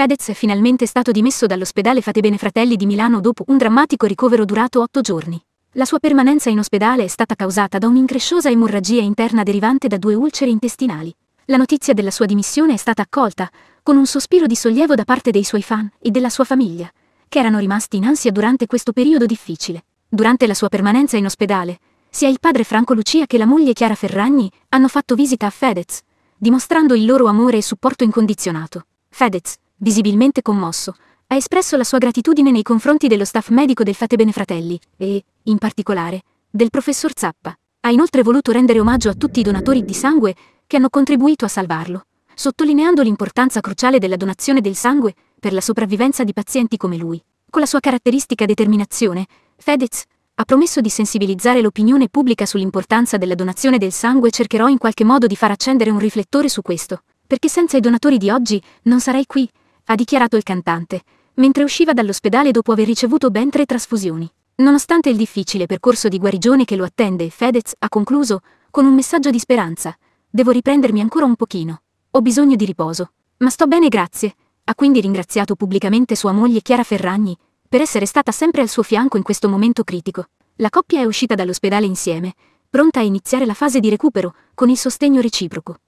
Fedez è finalmente stato dimesso dall'ospedale Fatebene Fratelli di Milano dopo un drammatico ricovero durato otto giorni. La sua permanenza in ospedale è stata causata da un'incresciosa emorragia interna derivante da due ulcere intestinali. La notizia della sua dimissione è stata accolta con un sospiro di sollievo da parte dei suoi fan e della sua famiglia, che erano rimasti in ansia durante questo periodo difficile. Durante la sua permanenza in ospedale, sia il padre Franco Lucia che la moglie Chiara Ferragni hanno fatto visita a Fedez, dimostrando il loro amore e supporto incondizionato. Fedez, visibilmente commosso, ha espresso la sua gratitudine nei confronti dello staff medico del Fate Fratelli e, in particolare, del professor Zappa. Ha inoltre voluto rendere omaggio a tutti i donatori di sangue che hanno contribuito a salvarlo, sottolineando l'importanza cruciale della donazione del sangue per la sopravvivenza di pazienti come lui. Con la sua caratteristica determinazione, Fedez ha promesso di sensibilizzare l'opinione pubblica sull'importanza della donazione del sangue e cercherò in qualche modo di far accendere un riflettore su questo, perché senza i donatori di oggi non sarei qui, ha dichiarato il cantante, mentre usciva dall'ospedale dopo aver ricevuto ben tre trasfusioni. Nonostante il difficile percorso di guarigione che lo attende, Fedez ha concluso con un messaggio di speranza. Devo riprendermi ancora un pochino. Ho bisogno di riposo. Ma sto bene grazie. Ha quindi ringraziato pubblicamente sua moglie Chiara Ferragni per essere stata sempre al suo fianco in questo momento critico. La coppia è uscita dall'ospedale insieme, pronta a iniziare la fase di recupero con il sostegno reciproco.